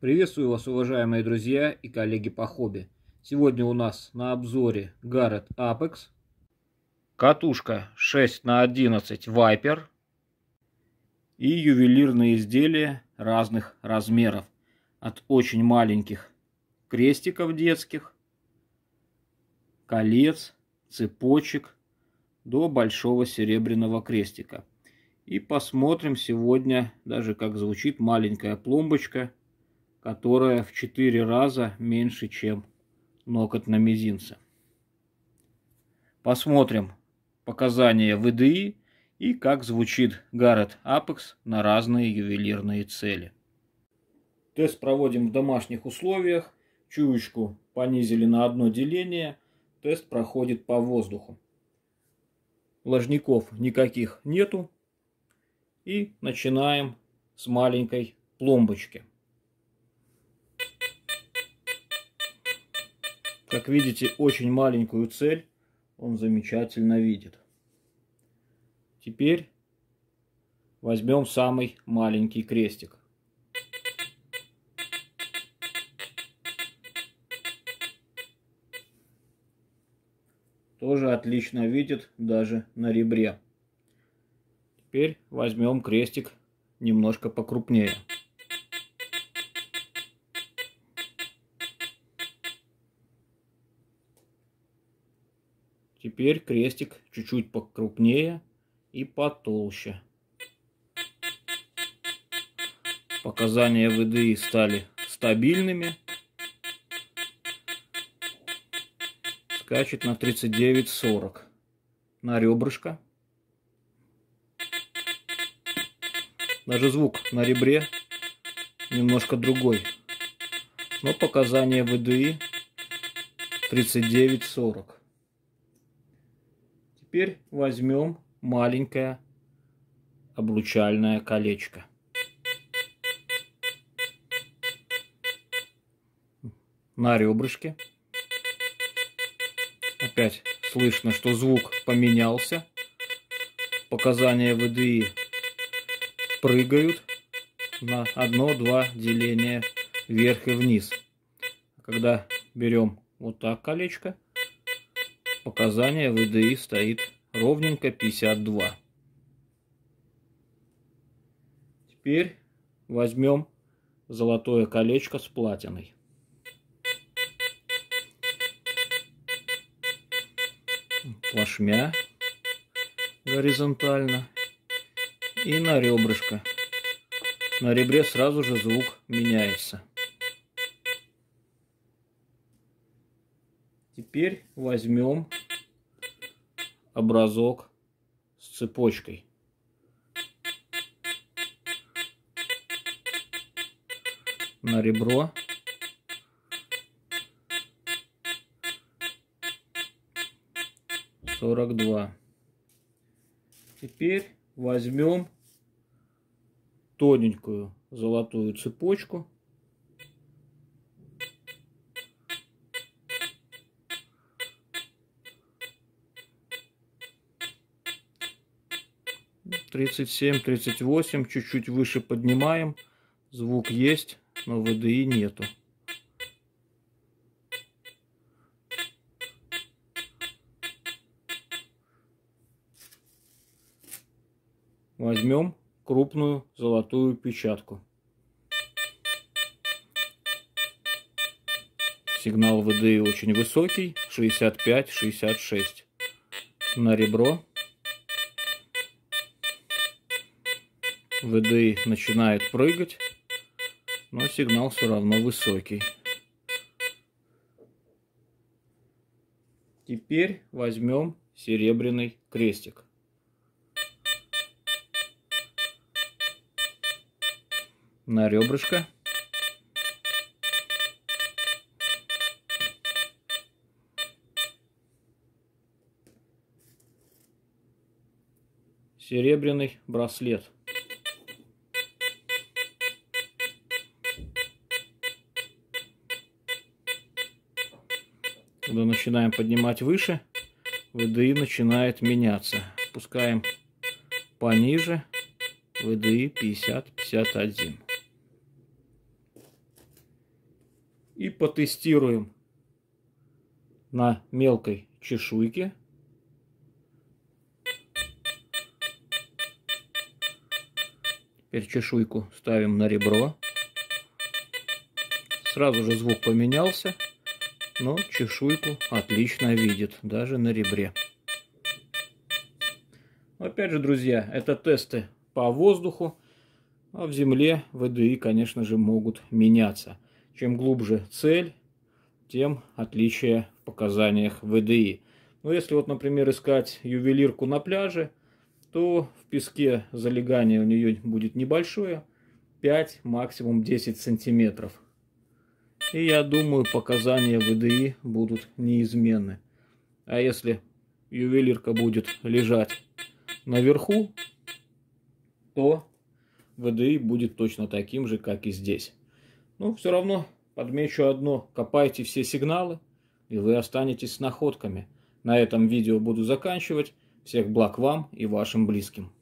Приветствую вас, уважаемые друзья и коллеги по хобби. Сегодня у нас на обзоре Garrett Apex, катушка 6 на 11 Viper и ювелирные изделия разных размеров. От очень маленьких крестиков детских, колец, цепочек до большого серебряного крестика. И посмотрим сегодня даже как звучит маленькая пломбочка – которая в 4 раза меньше, чем ноготь на мизинце. Посмотрим показания ВДИ и как звучит Гаррет Апекс на разные ювелирные цели. Тест проводим в домашних условиях. Чуечку понизили на одно деление. Тест проходит по воздуху. Ложников никаких нету. И начинаем с маленькой пломбочки. Как видите, очень маленькую цель он замечательно видит. Теперь возьмем самый маленький крестик. Тоже отлично видит даже на ребре. Теперь возьмем крестик немножко покрупнее. Теперь крестик чуть-чуть покрупнее и потолще. Показания ВДИ стали стабильными. Скачет на 39-40 на ребрышко. Даже звук на ребре немножко другой. Но показания ВДИ 39-40 теперь возьмем маленькое облучальное колечко. На ребрышке. Опять слышно, что звук поменялся. Показания ВДИ прыгают на одно-два деления вверх и вниз. Когда берем вот так колечко, показания ВДИ стоит ровненько 52. Теперь возьмем золотое колечко с платиной. Плашмя горизонтально и на ребрышко. На ребре сразу же звук меняется. Теперь возьмем образок с цепочкой. На ребро. Сорок два. Теперь возьмем тоненькую золотую цепочку 37, 38, чуть-чуть выше поднимаем. Звук есть, но VDI нету. Возьмем крупную золотую печатку. Сигнал VDI очень высокий, 65-66. На ребро ВДИ начинает прыгать, но сигнал все равно высокий. Теперь возьмем серебряный крестик. На ребрышко. Серебряный браслет. Когда начинаем поднимать выше, VDI начинает меняться. Пускаем пониже, ВДИ 50-51. И потестируем на мелкой чешуйке. Теперь чешуйку ставим на ребро. Сразу же звук поменялся но чешуйку отлично видит, даже на ребре. Опять же, друзья, это тесты по воздуху, а в земле ВДИ, конечно же, могут меняться. Чем глубже цель, тем отличие в показаниях ВДИ. Но если вот, например, искать ювелирку на пляже, то в песке залегание у нее будет небольшое, 5, максимум 10 сантиметров. И я думаю, показания ВДИ будут неизменны. А если ювелирка будет лежать наверху, то ВДИ будет точно таким же, как и здесь. Ну, все равно подмечу одно. Копайте все сигналы, и вы останетесь с находками. На этом видео буду заканчивать. Всех благ вам и вашим близким.